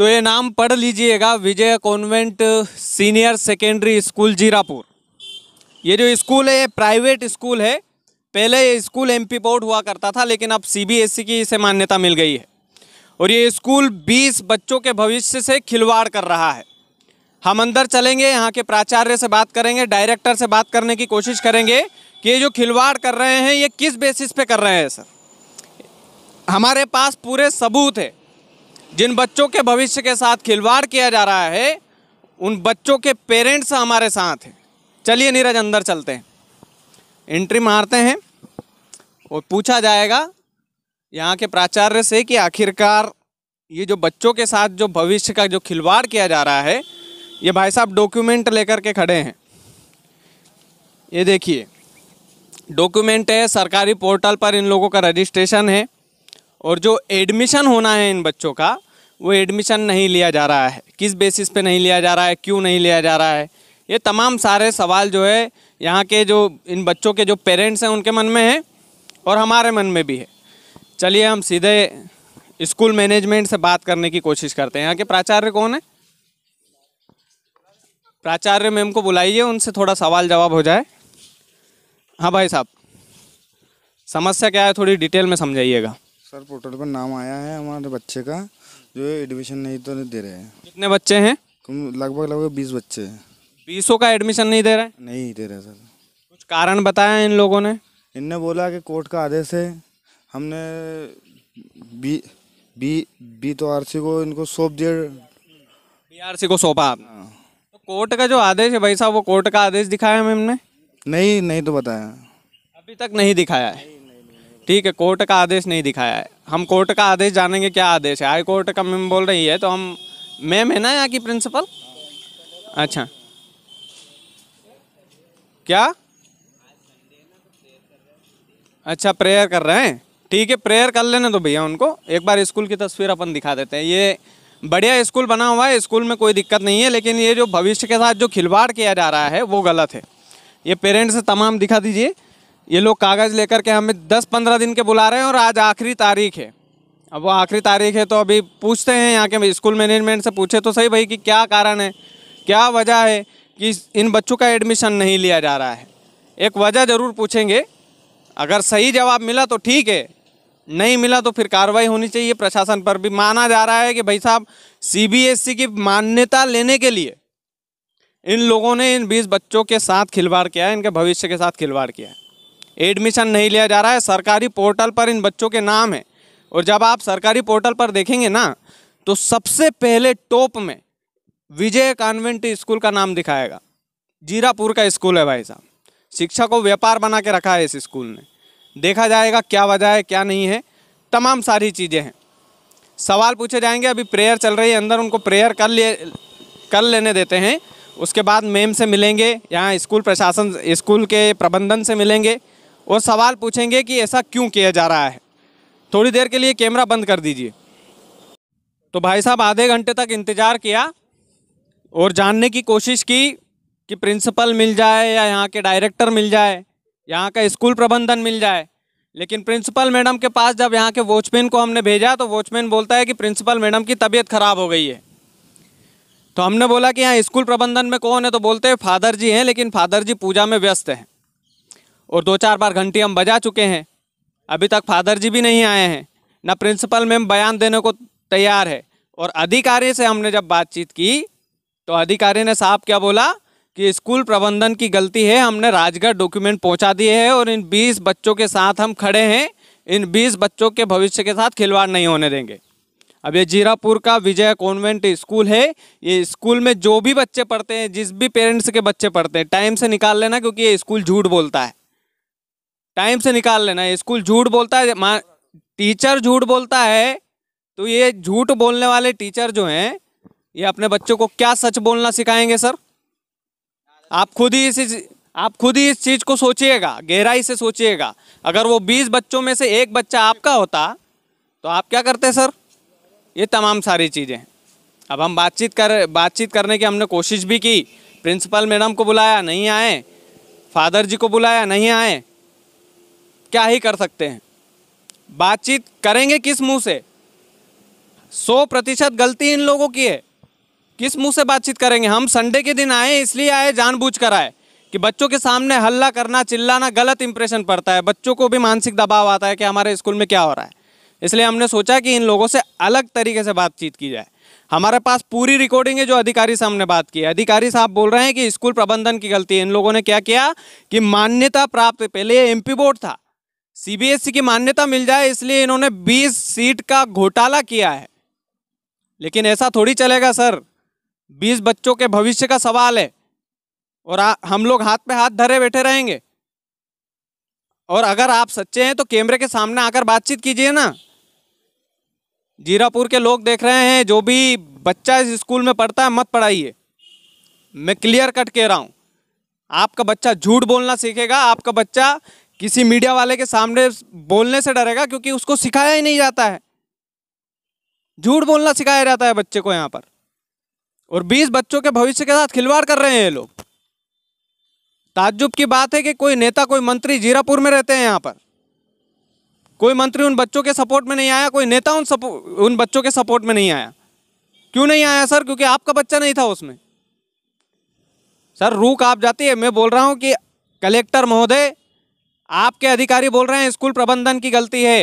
तो ये नाम पढ़ लीजिएगा Vijay convent senior secondary school Zirapur ये जो स्कूल है ये प्राइवेट स्कूल है पहले ये स्कूल एम पी बोर्ड हुआ करता था लेकिन अब सीबीएसई e की इसे मान्यता मिल गई है और ये स्कूल 20 बच्चों के भविष्य से खिलवाड़ कर रहा है हम अंदर चलेंगे यहाँ के प्राचार्य से बात करेंगे डायरेक्टर से बात करने की कोशिश करेंगे कि ये जो खिलवाड़ कर रहे हैं ये किस बेसिस पे कर रहे हैं सर हमारे पास पूरे सबूत है जिन बच्चों के भविष्य के साथ खिलवाड़ किया जा रहा है उन बच्चों के पेरेंट्स हमारे साथ हैं चलिए नीरज अंदर चलते हैं एंट्री मारते हैं और पूछा जाएगा यहाँ के प्राचार्य से कि आखिरकार ये जो बच्चों के साथ जो भविष्य का जो खिलवाड़ किया जा रहा है ये भाई साहब डॉक्यूमेंट लेकर के खड़े हैं ये देखिए डॉक्यूमेंट है सरकारी पोर्टल पर इन लोगों का रजिस्ट्रेशन है और जो एडमिशन होना है इन बच्चों का वो एडमिशन नहीं लिया जा रहा है किस बेसिस पे नहीं लिया जा रहा है क्यों नहीं लिया जा रहा है ये तमाम सारे सवाल जो है यहाँ के जो इन बच्चों के जो पेरेंट्स हैं उनके मन में है और हमारे मन में भी है चलिए हम सीधे स्कूल मैनेजमेंट से बात करने की कोशिश करते हैं यहाँ के प्राचार्य कौन है प्राचार्य मैम को बुलाइए उनसे थोड़ा सवाल जवाब हो जाए हाँ भाई साहब समस्या क्या है थोड़ी डिटेल में समझाइएगा सर पोर्टल पर नाम आया है हमारे बच्चे का जो एडमिशन नहीं तो नहीं दे रहे हैं कितने बच्चे हैं लगभग लगभग बीस बच्चे हैं बीसों का एडमिशन नहीं दे रहे हैं नहीं दे रहे सर कुछ कारण बताया इन लोगों ने इनने बोला कि कोर्ट का आदेश है हमने बी बी बी तो आर सी को इनको सौंप दिया बी आर सी को सौंपा आप हाँ। तो कोर्ट का जो आदेश है भाई साहब वो कोर्ट का आदेश दिखाया मैम हमने नहीं नहीं तो बताया अभी तक नहीं दिखाया है ठीक है कोर्ट का आदेश नहीं दिखाया है हम कोर्ट का आदेश जानेंगे क्या आदेश है हाई कोर्ट का मैम बोल रही है तो हम मैम है ना यहाँ की प्रिंसिपल अच्छा क्या अच्छा प्रेयर कर रहे हैं ठीक है प्रेयर कर लेने दो भैया उनको एक बार स्कूल की तस्वीर अपन दिखा देते हैं ये बढ़िया स्कूल बना हुआ है स्कूल में कोई दिक्कत नहीं है लेकिन ये जो भविष्य के साथ जो खिलवाड़ किया जा रहा है वो गलत है ये पेरेंट्स तमाम दिखा दीजिए ये लोग कागज़ लेकर के हमें दस पंद्रह दिन के बुला रहे हैं और आज आखिरी तारीख है अब वो आखिरी तारीख है तो अभी पूछते हैं यहाँ के स्कूल मैनेजमेंट से पूछे तो सही भाई कि क्या कारण है क्या वजह है कि इन बच्चों का एडमिशन नहीं लिया जा रहा है एक वजह ज़रूर पूछेंगे अगर सही जवाब मिला तो ठीक है नहीं मिला तो फिर कार्रवाई होनी चाहिए प्रशासन पर भी माना जा रहा है कि भाई साहब सीबीएसई e की मान्यता लेने के लिए इन लोगों ने इन बीस बच्चों के साथ खिलवाड़ किया है इनके भविष्य के साथ खिलवाड़ किया है एडमिशन नहीं लिया जा रहा है सरकारी पोर्टल पर इन बच्चों के नाम है और जब आप सरकारी पोर्टल पर देखेंगे ना तो सबसे पहले टॉप में विजय कॉन्वेंट स्कूल का नाम दिखाएगा जीरापुर का स्कूल है भाई साहब शिक्षा को व्यापार बना के रखा है इस स्कूल ने देखा जाएगा क्या वजह है क्या नहीं है तमाम सारी चीज़ें हैं सवाल पूछे जाएंगे अभी प्रेयर चल रही है अंदर उनको प्रेयर कर लिए कर लेने देते हैं उसके बाद मैम से मिलेंगे यहाँ स्कूल प्रशासन स्कूल के प्रबंधन से मिलेंगे और सवाल पूछेंगे कि ऐसा क्यों किया जा रहा है थोड़ी देर के लिए कैमरा बंद कर दीजिए तो भाई साहब आधे घंटे तक इंतज़ार किया और जानने की कोशिश की कि प्रिंसिपल मिल जाए या यहाँ के डायरेक्टर मिल जाए यहाँ का स्कूल प्रबंधन मिल जाए लेकिन प्रिंसिपल मैडम के पास जब यहाँ के वॉचमैन को हमने भेजा तो वॉचमैन बोलता है कि प्रिंसिपल मैडम की तबीयत ख़राब हो गई है तो हमने बोला कि यहाँ स्कूल प्रबंधन में कौन है तो बोलते हैं फादर जी हैं लेकिन फादर जी पूजा में व्यस्त हैं और दो चार बार घंटी हम बजा चुके हैं अभी तक फादर जी भी नहीं आए हैं ना प्रिंसिपल मैम बयान देने को तैयार है और अधिकारी से हमने जब बातचीत की तो अधिकारी ने साहब क्या बोला कि स्कूल प्रबंधन की गलती है हमने राजगढ़ डॉक्यूमेंट पहुंचा दिए हैं और इन 20 बच्चों के साथ हम खड़े हैं इन 20 बच्चों के भविष्य के साथ खिलवाड़ नहीं होने देंगे अब ये जीरापुर का विजय कॉन्वेंट स्कूल है ये स्कूल में जो भी बच्चे पढ़ते हैं जिस भी पेरेंट्स के बच्चे पढ़ते हैं टाइम से निकाल लेना क्योंकि ये स्कूल झूठ बोलता है टाइम से निकाल लेना स्कूल झूठ बोलता है टीचर झूठ बोलता है तो ये झूठ बोलने वाले टीचर जो हैं ये अपने बच्चों को क्या सच बोलना सिखाएंगे सर आप खुद ही इस आप खुद ही इस चीज़ को सोचिएगा गहराई से सोचिएगा अगर वो बीस बच्चों में से एक बच्चा आपका होता तो आप क्या करते सर ये तमाम सारी चीज़ें अब हम बातचीत कर बातचीत करने की हमने कोशिश भी की प्रिंसिपल मैडम को बुलाया नहीं आए फादर जी को बुलाया नहीं आए क्या ही कर सकते हैं बातचीत करेंगे किस मुंह से सौ प्रतिशत गलती इन लोगों की है किस मुंह से बातचीत करेंगे हम संडे के दिन आए इसलिए आए जानबूझ कर आए कि बच्चों के सामने हल्ला करना चिल्लाना गलत इंप्रेशन पड़ता है बच्चों को भी मानसिक दबाव आता है कि हमारे स्कूल में क्या हो रहा है इसलिए हमने सोचा कि इन लोगों से अलग तरीके से बातचीत की जाए हमारे पास पूरी रिकॉर्डिंग है जो अधिकारी साहब ने बात की है अधिकारी साहब बोल रहे हैं कि स्कूल प्रबंधन की गलती है इन लोगों ने क्या किया कि मान्यता प्राप्त पहले एमपी बोर्ड था सीबीएसई e की मान्यता मिल जाए इसलिए इन्होंने 20 सीट का घोटाला किया है लेकिन ऐसा थोड़ी चलेगा सर 20 बच्चों के भविष्य का सवाल है और आ, हम लोग हाथ पे हाथ धरे बैठे रहेंगे और अगर आप सच्चे हैं तो कैमरे के सामने आकर बातचीत कीजिए ना जीरापुर के लोग देख रहे हैं जो भी बच्चा इस स्कूल में पढ़ता है मत पढ़ाइए मैं क्लियर कट कह रहा हूँ आपका बच्चा झूठ बोलना सीखेगा आपका बच्चा किसी मीडिया वाले के सामने बोलने से डरेगा क्योंकि उसको सिखाया ही नहीं जाता है झूठ बोलना सिखाया जाता है बच्चे को यहाँ पर और 20 बच्चों के भविष्य के साथ खिलवाड़ कर रहे हैं ये लोग ताज्जुब की बात है कि कोई नेता कोई मंत्री जीरापुर में रहते हैं यहाँ पर कोई मंत्री उन बच्चों के सपोर्ट में नहीं आया कोई नेता उन सपो उन बच्चों के सपोर्ट में नहीं आया क्यों नहीं आया सर क्योंकि आपका बच्चा नहीं था उसमें सर रूक आप जाती है मैं बोल रहा हूँ कि कलेक्टर महोदय आपके अधिकारी बोल रहे हैं स्कूल प्रबंधन की गलती है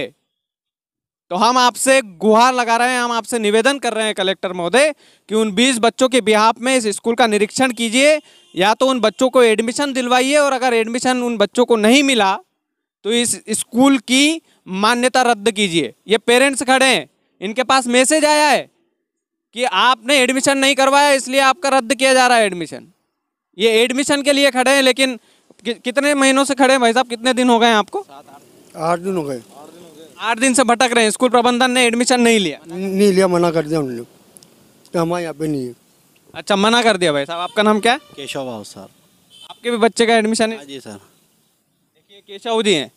तो हम आपसे गुहार लगा रहे हैं हम आपसे निवेदन कर रहे हैं कलेक्टर महोदय कि उन 20 बच्चों के बिहाफ में इस स्कूल का निरीक्षण कीजिए या तो उन बच्चों को एडमिशन दिलवाइए और अगर एडमिशन उन बच्चों को नहीं मिला तो इस स्कूल की मान्यता रद्द कीजिए ये पेरेंट्स खड़े हैं इनके पास मैसेज आया है कि आपने एडमिशन नहीं करवाया इसलिए आपका रद्द किया जा रहा है एडमिशन ये एडमिशन के लिए खड़े हैं लेकिन कि, कितने महीनों से खड़े हैं भाई साहब कितने दिन हो गए आपको आठ दिन हो गए आठ दिन से भटक रहे हैं स्कूल प्रबंधन ने एडमिशन नहीं लिया नहीं लिया मना कर दिया उन्होंने तो हमारे यहाँ पे नहीं है अच्छा मना कर दिया भाई साहब आपका नाम क्या है केशव भाव सर आपके भी बच्चे का एडमिशन है हाँ जी सर देखिए केशव जी हैं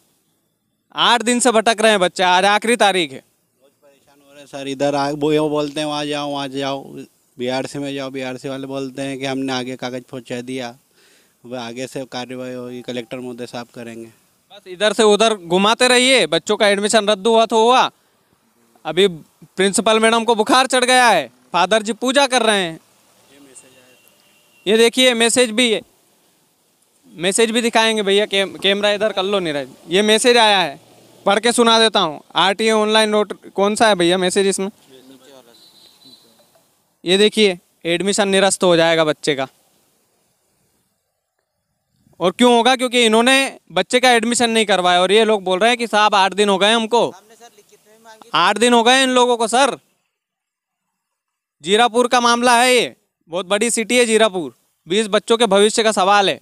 आठ दिन से भटक रहे हैं बच्चे आज आखिरी तारीख है बहुत परेशान हो रहे हैं सर इधर आ वो यो बोलते हैं वहाँ जाओ वहाँ जाओ बिहार से में जाओ बिहार से वाले बोलते हैं कि हमने आगे कागज़ पहुँचा दिया वह आगे से कार्यवाही होगी कलेक्टर महोदय साहब करेंगे बस इधर से उधर घुमाते रहिए बच्चों का एडमिशन रद्द हुआ तो हुआ अभी प्रिंसिपल मैडम को बुखार चढ़ गया है फादर जी पूजा कर रहे हैं ये देखिए मैसेज भी है मैसेज भी दिखाएंगे भैया के, कैमरा इधर कर लो नीरज ये मैसेज आया है पढ़ के सुना देता हूँ आर टी ऑनलाइन नोट कौन सा है भैया मैसेज इसमें ये देखिए एडमिशन निरस्त हो जाएगा बच्चे का और क्यों होगा क्योंकि इन्होंने बच्चे का एडमिशन नहीं करवाया और ये लोग बोल रहे हैं कि साहब आठ दिन हो गए हमको आठ दिन हो गए इन लोगों को सर जीरापुर का मामला है ये बहुत बड़ी सिटी है जीरापुर बीस बच्चों के भविष्य का सवाल है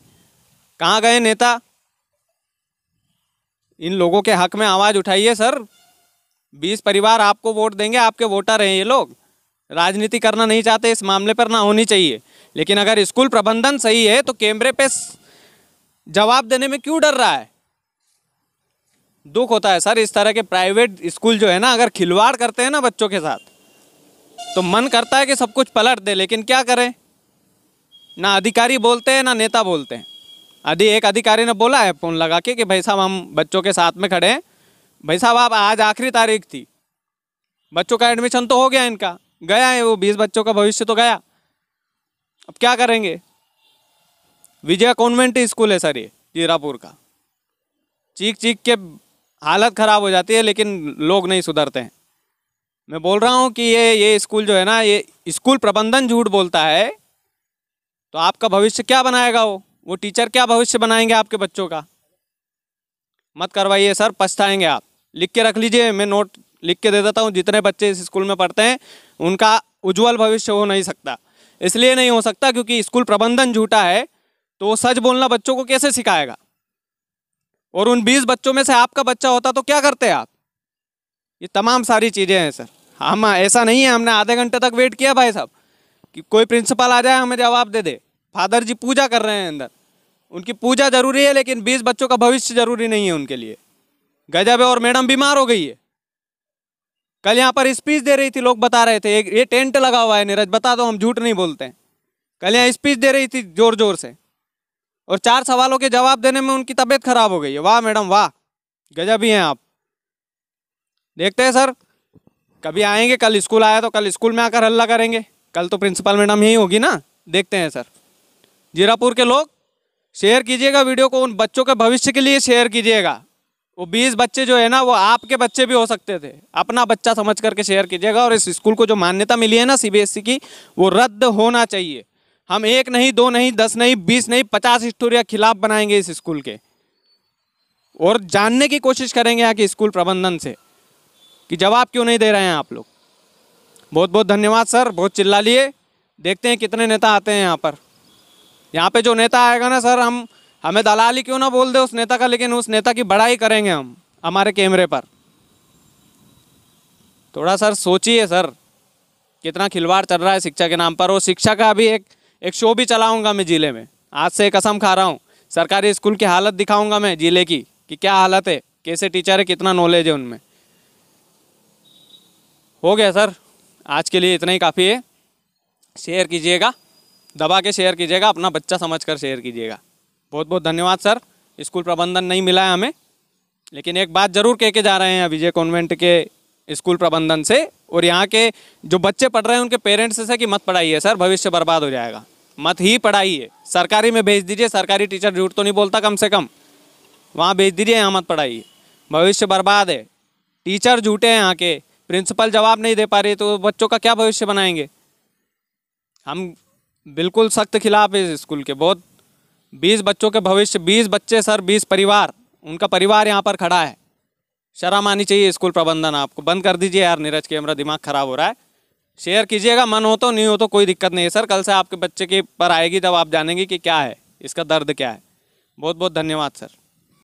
कहाँ गए नेता इन लोगों के हक में आवाज़ उठाइए सर बीस परिवार आपको वोट देंगे आपके वोटर हैं ये लोग राजनीति करना नहीं चाहते इस मामले पर ना होनी चाहिए लेकिन अगर स्कूल प्रबंधन सही है तो कैमरे पे जवाब देने में क्यों डर रहा है दुख होता है सर इस तरह के प्राइवेट स्कूल जो है ना अगर खिलवाड़ करते हैं ना बच्चों के साथ तो मन करता है कि सब कुछ पलट दे लेकिन क्या करें ना अधिकारी बोलते हैं ना नेता बोलते हैं अभी एक अधिकारी ने बोला है फ़ोन लगा के कि भाई साहब हम बच्चों के साथ में खड़े हैं भाई साहब आप आज आखिरी तारीख थी बच्चों का एडमिशन तो हो गया इनका गया है वो बीस बच्चों का भविष्य तो गया अब क्या करेंगे विजय कॉन्वेंट स्कूल है सर ये जीरापुर का चीख चीख के हालत ख़राब हो जाती है लेकिन लोग नहीं सुधरते हैं मैं बोल रहा हूँ कि ये ये स्कूल जो है ना ये स्कूल प्रबंधन झूठ बोलता है तो आपका भविष्य क्या बनाएगा वो वो टीचर क्या भविष्य बनाएंगे आपके बच्चों का मत करवाइए सर पछताएंगे आप लिख के रख लीजिए मैं नोट लिख के दे देता हूँ जितने बच्चे इस स्कूल में पढ़ते हैं उनका उज्जवल भविष्य हो नहीं सकता इसलिए नहीं हो सकता क्योंकि स्कूल प्रबंधन झूठा है तो वो सच बोलना बच्चों को कैसे सिखाएगा और उन बीस बच्चों में से आपका बच्चा होता तो क्या करते आप ये तमाम सारी चीज़ें हैं सर हम ऐसा नहीं है हमने आधे घंटे तक वेट किया भाई साहब कि कोई प्रिंसिपल आ जाए हमें जवाब दे दे फादर जी पूजा कर रहे हैं अंदर उनकी पूजा जरूरी है लेकिन बीस बच्चों का भविष्य जरूरी नहीं है उनके लिए गजब है और मैडम बीमार हो गई है कल यहाँ पर स्पीच दे रही थी लोग बता रहे थे एक ये टेंट लगा हुआ है नीरज बता दो हम झूठ नहीं बोलते हैं कल यहाँ स्पीच दे रही थी जोर जोर से और चार सवालों के जवाब देने में उनकी तबीयत खराब हो गई है वाह मैडम वाह गजब ही हैं आप देखते हैं सर कभी आएंगे कल स्कूल आया तो कल स्कूल में आकर हल्ला करेंगे कल तो प्रिंसिपल मैडम ही होगी ना देखते हैं सर जीरापुर के लोग शेयर कीजिएगा वीडियो को उन बच्चों के भविष्य के लिए शेयर कीजिएगा वो बीस बच्चे जो है ना वो आपके बच्चे भी हो सकते थे अपना बच्चा समझ करके शेयर कीजिएगा और इस स्कूल को जो मान्यता मिली है ना सी की वो रद्द होना चाहिए हम एक नहीं दो नहीं दस नहीं बीस नहीं पचास स्टोरिया खिलाफ बनाएंगे इस स्कूल के और जानने की कोशिश करेंगे यहाँ के स्कूल प्रबंधन से कि जवाब क्यों नहीं दे रहे हैं आप लोग बहुत बहुत धन्यवाद सर बहुत चिल्ला लिए देखते हैं कितने नेता आते हैं यहाँ पर यहाँ पे जो नेता आएगा ना सर हम हमें दलाली क्यों ना बोल दे उस नेता का लेकिन उस नेता की बड़ाई करेंगे हम हमारे कैमरे पर थोड़ा सर सोचिए सर कितना खिलवाड़ चल रहा है शिक्षा के नाम पर और शिक्षा का भी एक एक शो भी चलाऊंगा मैं ज़िले में आज से कसम खा रहा हूँ सरकारी स्कूल की हालत दिखाऊंगा मैं ज़िले की कि क्या हालत है कैसे टीचर है कितना नॉलेज है उनमें हो गया सर आज के लिए इतना ही काफ़ी है शेयर कीजिएगा दबा के शेयर कीजिएगा अपना बच्चा समझ कर शेयर कीजिएगा बहुत बहुत धन्यवाद सर स्कूल प्रबंधन नहीं मिला है हमें लेकिन एक बात ज़रूर कह के जा रहे हैं विजय कॉन्वेंट के स्कूल प्रबंधन से और यहाँ के जो बच्चे पढ़ रहे हैं उनके पेरेंट्स से कि मत पढ़ाइए सर भविष्य बर्बाद हो जाएगा मत ही पढ़ाइए सरकारी में भेज दीजिए सरकारी टीचर झूठ तो नहीं बोलता कम से कम वहाँ भेज दीजिए यहाँ मत पढ़ाइए भविष्य बर्बाद है टीचर झूठे हैं यहाँ के प्रिंसिपल जवाब नहीं दे पा रही तो बच्चों का क्या भविष्य बनाएंगे हम बिल्कुल सख्त खिलाफ है स्कूल के बहुत बीस बच्चों के भविष्य बीस बच्चे सर बीस परिवार उनका परिवार यहाँ पर खड़ा है शर्म आनी चाहिए स्कूल प्रबंधन आपको बंद कर दीजिए यार नीरज के मेरा दिमाग ख़राब हो रहा है शेयर कीजिएगा मन हो तो नहीं हो तो कोई दिक्कत नहीं है सर कल से आपके बच्चे के पर आएगी तब आप जानेंगे कि क्या है इसका दर्द क्या है बहुत बहुत धन्यवाद सर